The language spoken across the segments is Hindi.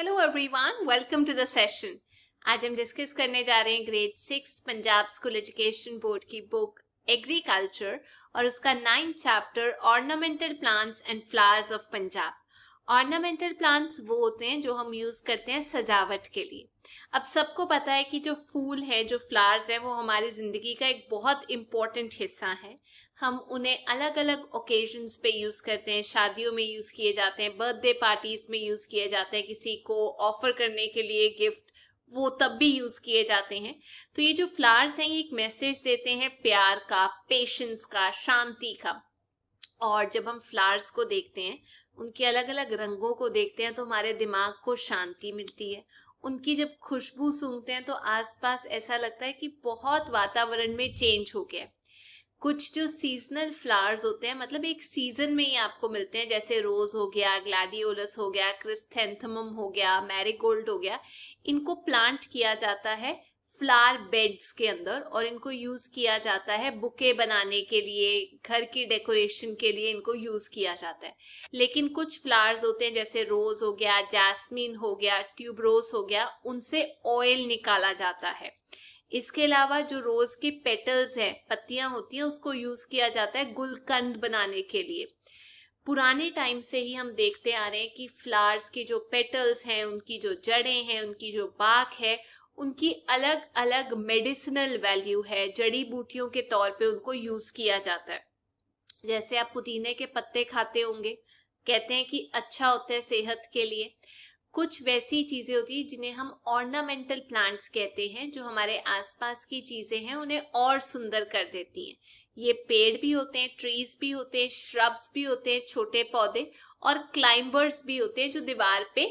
hello everyone welcome to the session आज हम डिस्कस करने जा रहे हैं grade six Punjab school education board की बुक एग्रीकल्चर और उसका ninth chapter ornamental plants and flowers of Punjab ornamental plants वो होते हैं जो हम यूज़ करते हैं सजावट के लिए अब सबको पता है कि जो फूल है जो फ्लावर्स हैं वो हमारी ज़िंदगी का एक बहुत इम्पॉर्टेंट हिस्सा है हम उन्हें अलग अलग ओकेजन्स पे यूज़ करते हैं शादियों में यूज़ किए जाते हैं बर्थडे पार्टीज़ में यूज़ किए जाते हैं किसी को ऑफर करने के लिए गिफ्ट वो तब भी यूज़ किए जाते हैं तो ये जो फ्लावर्स हैं ये एक मैसेज देते हैं प्यार का पेशेंस का शांति का और जब हम फ्लावर्स को देखते हैं उनके अलग अलग रंगों को देखते हैं तो हमारे दिमाग को शांति मिलती है उनकी जब खुशबू सूंघते हैं तो आसपास ऐसा लगता है कि बहुत वातावरण में चेंज हो गया है कुछ जो सीजनल फ्लावर्स होते हैं मतलब एक सीजन में ही आपको मिलते हैं जैसे रोज हो गया ग्लैडियोलस हो गया क्रिस्थेंथम हो गया मैरीगोल्ड हो गया इनको प्लांट किया जाता है फ्लावर बेड्स के अंदर और इनको यूज किया जाता है बुके बनाने के लिए घर की डेकोरेशन के लिए इनको यूज किया जाता है लेकिन कुछ फ्लावर्स होते हैं जैसे रोज हो गया जैस्मिन हो गया ट्यूब रोज हो गया उनसे ऑयल निकाला जाता है इसके अलावा जो रोज के पेटल्स हैं पत्तियां होती हैं उसको यूज किया जाता है गुलकंद बनाने के लिए पुराने टाइम से ही हम देखते आ रहे हैं कि फ्लावर्स की जो पेटल्स हैं उनकी जो जड़ें हैं उनकी जो बाक है उनकी अलग अलग मेडिसिनल वैल्यू है जड़ी बूटियों के तौर पे उनको यूज किया जाता है जैसे आप पुदीने के पत्ते खाते होंगे कहते हैं कि अच्छा होता है सेहत के लिए कुछ वैसी चीजें होती है जिन्हें हम ऑर्नामेंटल प्लांट्स कहते हैं जो हमारे आसपास की चीजें हैं उन्हें और सुंदर कर देती हैं ये पेड़ भी होते हैं ट्रीज भी होते हैं श्रब्स भी होते हैं छोटे पौधे और क्लाइंबर्स भी होते हैं जो दीवार पे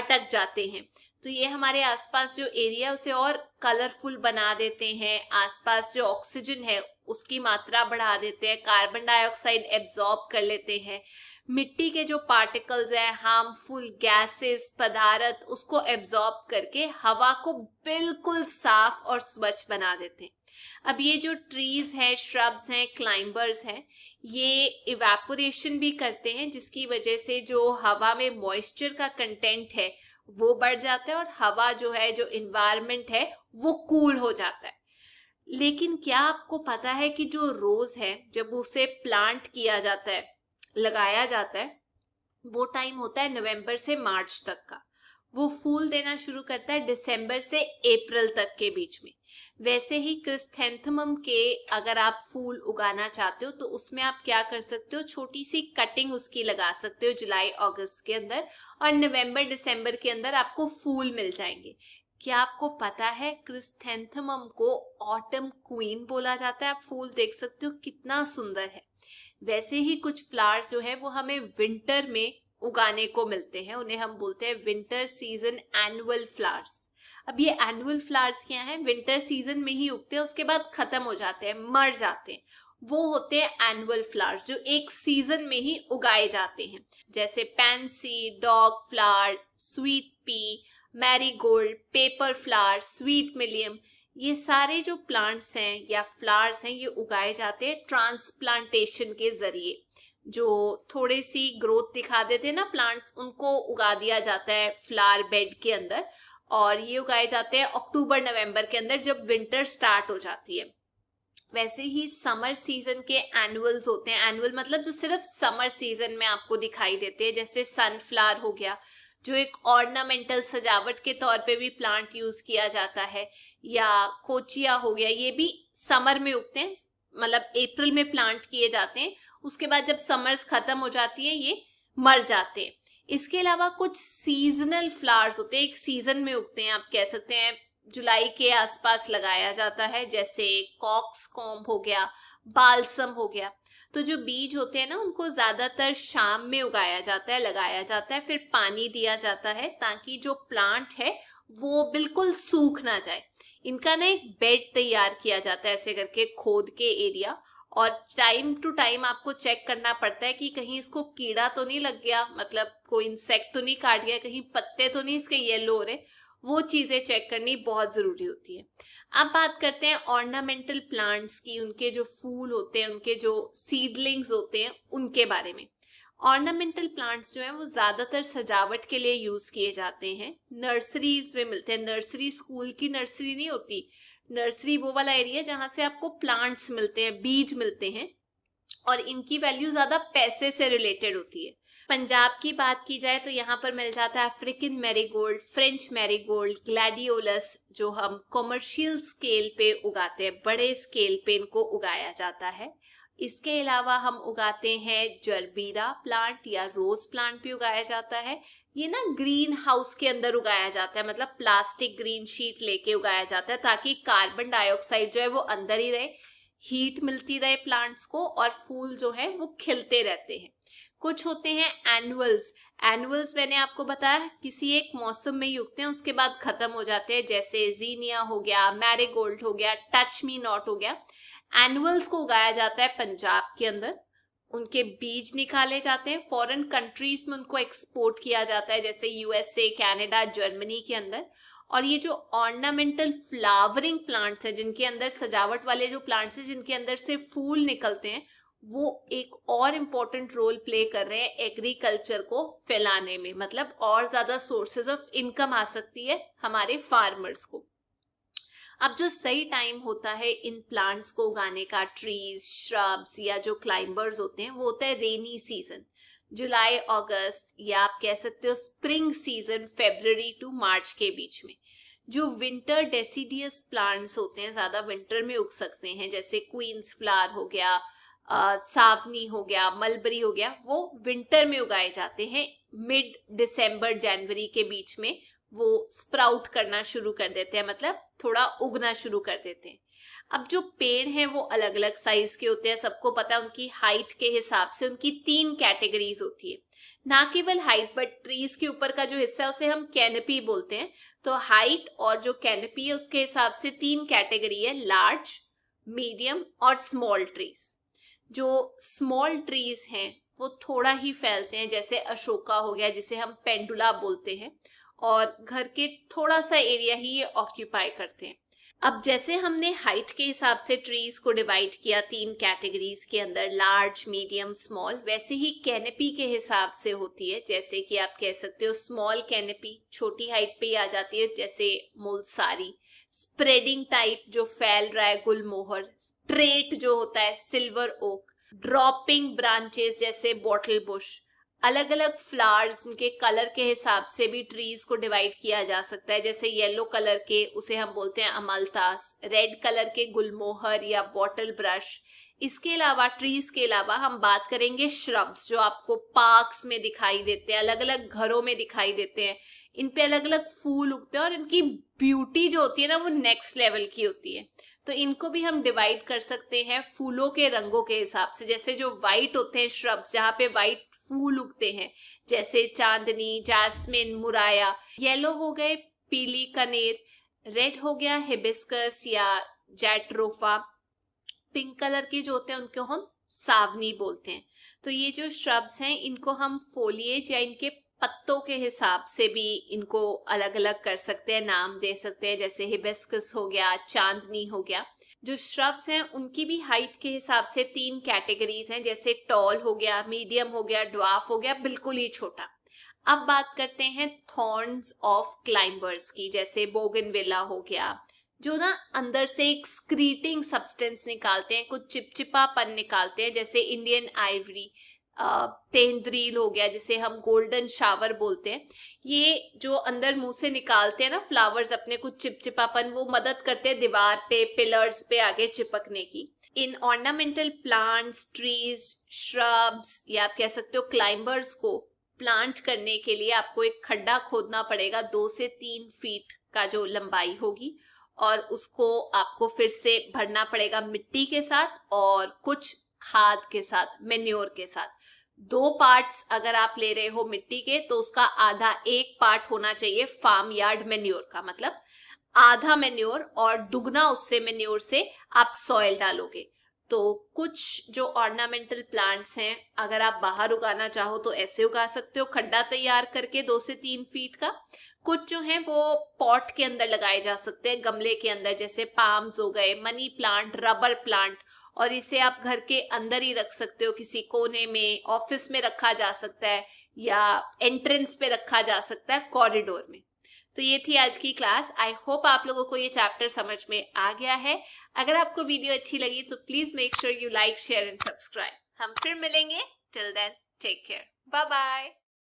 अटक जाते हैं तो ये हमारे आसपास जो एरिया उसे और कलरफुल बना देते हैं आसपास जो ऑक्सीजन है उसकी मात्रा बढ़ा देते हैं कार्बन डाइऑक्साइड एब्जॉर्ब कर लेते हैं मिट्टी के जो पार्टिकल्स हैं हार्मफुल गैसेस पदार्थ उसको एब्जॉर्ब करके हवा को बिल्कुल साफ और स्वच्छ बना देते हैं अब ये जो ट्रीज हैं श्रब्स हैं क्लाइंबर्स हैं ये इवेपोरेशन भी करते हैं जिसकी वजह से जो हवा में मॉइस्चर का कंटेंट है वो बढ़ जाता है और हवा जो है जो इन्वायरमेंट है वो कूल हो जाता है लेकिन क्या आपको पता है कि जो रोज है जब उसे प्लांट किया जाता है लगाया जाता है वो टाइम होता है नवंबर से मार्च तक का वो फूल देना शुरू करता है दिसंबर से अप्रैल तक के बीच में वैसे ही क्रिस्थेंथमम के अगर आप फूल उगाना चाहते हो तो उसमें आप क्या कर सकते हो छोटी सी कटिंग उसकी लगा सकते हो जुलाई अगस्त के अंदर और नवंबर दिसंबर के अंदर आपको फूल मिल जाएंगे क्या आपको पता है क्रिस्थेंथमम को ऑटम क्वीन बोला जाता है आप फूल देख सकते हो कितना सुंदर है वैसे ही कुछ फ्लावर्स जो है वो हमें विंटर में उगाने को मिलते हैं उन्हें हम बोलते हैं विंटर सीजन एनुअल फ्लावर्स अब ये एनुअल फ्लावर्स क्या है विंटर सीजन में ही उगते हैं उसके बाद खत्म हो जाते हैं मर जाते हैं वो होते हैं एनुअल फ्लावर्स जो एक सीजन में ही उगाए जाते हैं जैसे pansy dog flower sweet pea gold paper flower sweet william ये सारे जो प्लांट्स हैं या फ्लावर्स हैं ये उगाए जाते हैं ट्रांसप्लांटेशन के जरिए जो थोड़े सी ग्रोथ दिखा देते हैं ना प्लांट्स उनको उगा दिया जाता है फ्लावर बेड के अंदर और ये उगाए जाते हैं अक्टूबर नवंबर के अंदर जब विंटर स्टार्ट हो जाती है वैसे ही समर सीजन के एनुअल्स होते हैं एनुअल मतलब जो सिर्फ समर सीजन में आपको दिखाई देते हैं जैसे सनफ्लावर हो गया जो एक ऑर्नामेंटल सजावट के तौर पे भी प्लांट यूज किया जाता है या कोचिया हो गया ये भी समर में उगते हैं मतलब अप्रैल में प्लांट किए जाते हैं उसके बाद जब समर्स खत्म हो जाती है ये मर जाते हैं इसके अलावा कुछ सीजनल फ्लावर्स होते हैं एक सीजन में उगते हैं आप कह सकते हैं जुलाई के आसपास लगाया जाता है जैसे कॉक्स कॉम्ब हो गया बालसम हो गया तो जो बीज होते हैं ना उनको ज्यादातर शाम में उगाया जाता है लगाया जाता है फिर पानी दिया जाता है ताकि जो प्लांट है वो बिल्कुल सूख ना जाए इनका ना एक बेड तैयार किया जाता है ऐसे करके खोद के एरिया और टाइम टू टाइम आपको चेक करना पड़ता है कि कहीं इसको कीड़ा तो नहीं लग गया मतलब कोई इंसेक्ट तो नहीं काट गया कहीं पत्ते तो नहीं इसके येलो हो रहे वो चीज़ें चेक करनी बहुत ज़रूरी होती है अब बात करते हैं ऑर्नामेंटल प्लांट्स की उनके जो फूल होते हैं उनके जो सीडलिंग्स होते हैं उनके बारे में ऑर्नामेंटल प्लांट्स जो हैं वो ज़्यादातर सजावट के लिए यूज़ किए जाते हैं नर्सरीज में मिलते हैं नर्सरी स्कूल की नर्सरी नहीं होती नर्सरी वो वाला एरिया जहां से आपको प्लांट्स मिलते हैं बीज मिलते हैं और इनकी वैल्यू ज्यादा पैसे से रिलेटेड होती है पंजाब की बात की जाए तो यहाँ पर मिल जाता है African marigold French marigold gladiolus जो हम कॉमर्शियल स्केल पे उगाते हैं बड़े स्केल पे इनको उगाया जाता है इसके अलावा हम उगाते हैं जरबीरा प्लांट या रोज प्लांट भी उगाया जाता है ये ना ग्रीन हाउस के अंदर उगाया जाता है मतलब प्लास्टिक ग्रीन शीट लेके उगाया जाता है ताकि कार्बन डाइऑक्साइड जो है वो अंदर ही रहे हीट मिलती रहे प्लांट्स को और फूल जो है वो खिलते रहते हैं कुछ होते हैं एनुअल्स एनुअल्स मैंने आपको बताया किसी एक मौसम में ही उगते हैं उसके बाद खत्म हो जाते हैं जैसे जीनिया हो गया मैरीगोल्ड हो गया टच मी नॉट हो गया एनुअल्स को उगाया जाता है पंजाब के अंदर उनके बीज निकाले जाते हैं फॉरेन कंट्रीज में उनको एक्सपोर्ट किया जाता है जैसे यूएसए कनाडा जर्मनी के अंदर और ये जो ऑर्नामेंटल फ्लावरिंग प्लांट्स हैं जिनके अंदर सजावट वाले जो प्लांट्स हैं जिनके अंदर से फूल निकलते हैं वो एक और इम्पॉर्टेंट रोल प्ले कर रहे हैं एग्रीकल्चर को फैलाने में मतलब और ज्यादा सोर्सेज ऑफ इनकम आ सकती है हमारे फार्मर्स को अब जो सही टाइम होता है इन प्लांट्स को उगाने का ट्रीज श्रब्स या जो क्लाइंबर्स होते हैं वो होता है रेनी सीजन जुलाई अगस्त या आप कह सकते हो spring season February to March के बीच में जो विंटर डेसीडियस प्लांट्स होते हैं ज्यादा विंटर में उग सकते हैं जैसे क्वींस फ्लावर हो गया आ, सावनी हो गया मलबरी हो गया वो विंटर में उगाए जाते हैं मिड दिसंबर जनवरी के बीच में वो स्प्राउट करना शुरू कर देते हैं मतलब थोड़ा उगना शुरू कर देते हैं अब जो पेड़ हैं वो अलग अलग साइज के होते हैं सबको पता है उनकी हाइट के हिसाब से उनकी तीन कैटेगरीज होती है ना केवल हाइट बट ट्रीज के ऊपर का जो हिस्सा है उसे हम कैनपी बोलते हैं तो हाइट और जो कैनपी है उसके हिसाब से तीन कैटेगरी है लार्ज मीडियम और स्मॉल ट्रीज जो स्मॉल ट्रीज हैं वो थोड़ा ही फैलते हैं जैसे अशोका हो गया जिसे हम पेंडुला बोलते हैं और घर के थोड़ा सा एरिया ही ये ऑक्यूपाई करते हैं अब जैसे हमने हाइट के हिसाब से ट्रीज को डिवाइड किया तीन कैटेगरीज के अंदर लार्ज मीडियम स्मॉल वैसे ही कैनेपी के हिसाब से होती है जैसे कि आप कह सकते हो स्मॉल कैनेपी छोटी हाइट पे ही आ जाती है जैसे मोलसारी स्प्रेडिंग टाइप जो फैल रहा है गुलमोहर स्ट्रेट जो होता है सिल्वर ओक ड्रॉपिंग ब्रांचेस जैसे बॉटल बुश अलग अलग फ्लावर्स उनके कलर के हिसाब से भी ट्रीज को डिवाइड किया जा सकता है जैसे येलो कलर के उसे हम बोलते हैं अमलतास रेड कलर के गुलमोहर या बॉटल ब्रश इसके अलावा ट्रीज के अलावा हम बात करेंगे श्रब्स जो आपको पार्क्स में दिखाई देते हैं अलग अलग घरों में दिखाई देते हैं इन पे अलग अलग फूल उगते हैं और इनकी ब्यूटी जो होती है ना वो नेक्स्ट लेवल की होती है तो इनको भी हम डिवाइड कर सकते हैं फूलों के रंगों के हिसाब से जैसे जो व्हाइट होते हैं श्रब्स जहाँ पे व्हाइट फूल उगते हैं जैसे चांदनी जैस्मिन मुराया येलो हो गए पीली कनेर रेड हो गया हिबिस्कस या जैट्रोफा पिंक कलर के जो होते हैं उनको हम सावनी बोलते हैं तो ये जो श्रब्स हैं इनको हम फोलिएज या इनके पत्तों के हिसाब से भी इनको अलग अलग कर सकते हैं नाम दे सकते हैं जैसे हिबिस्कस हो गया चांदनी हो गया जो श्रब्स हैं उनकी भी हाइट के हिसाब से तीन कैटेगरीज हैं जैसे टॉल हो गया मीडियम हो गया ड्वाफ हो गया बिल्कुल ही छोटा अब बात करते हैं थॉर्न्स ऑफ क्लाइंबर्स की जैसे बोगनवेला हो गया जो ना अंदर से एक स्क्रीटिंग सब्सटेंस निकालते हैं कुछ चिपचिपापन निकालते हैं जैसे इंडियन आइवरी तेंद्रील हो गया जिसे हम गोल्डन शावर बोलते हैं ये जो अंदर मुंह से निकालते हैं ना फ्लावर्स अपने कुछ चिपचिपापन वो मदद करते हैं दीवार पे पिलर्स पे आगे चिपकने की इन ऑर्नामेंटल प्लांट्स ट्रीज श्रब्स या आप कह सकते हो क्लाइंबर्स को प्लांट करने के लिए आपको एक खड्डा खोदना पड़ेगा दो से तीन फीट का जो लंबाई होगी और उसको आपको फिर से भरना पड़ेगा मिट्टी के साथ और कुछ खाद के साथ मेन्योर के साथ दो पार्ट्स अगर आप ले रहे हो मिट्टी के तो उसका आधा एक पार्ट होना चाहिए फार्म यार्ड मेन्योर का मतलब आधा मेन्योर और दुगना उससे मेन्योर से आप सॉयल डालोगे तो कुछ जो ऑर्नामेंटल प्लांट्स हैं अगर आप बाहर उगाना चाहो तो ऐसे उगा सकते हो खड्डा तैयार करके दो से तीन फीट का कुछ जो हैं वो पॉट के अंदर लगाए जा सकते हैं गमले के अंदर जैसे पाम्स हो गए मनी प्लांट रबर प्लांट और इसे आप घर के अंदर ही रख सकते हो किसी कोने में ऑफिस में रखा जा सकता है या एंट्रेंस पे रखा जा सकता है कॉरिडोर में तो ये थी आज की क्लास आई होप आप लोगों को ये चैप्टर समझ में आ गया है अगर आपको वीडियो अच्छी लगी तो please make sure you like share and subscribe हम फिर मिलेंगे till then take care bye bye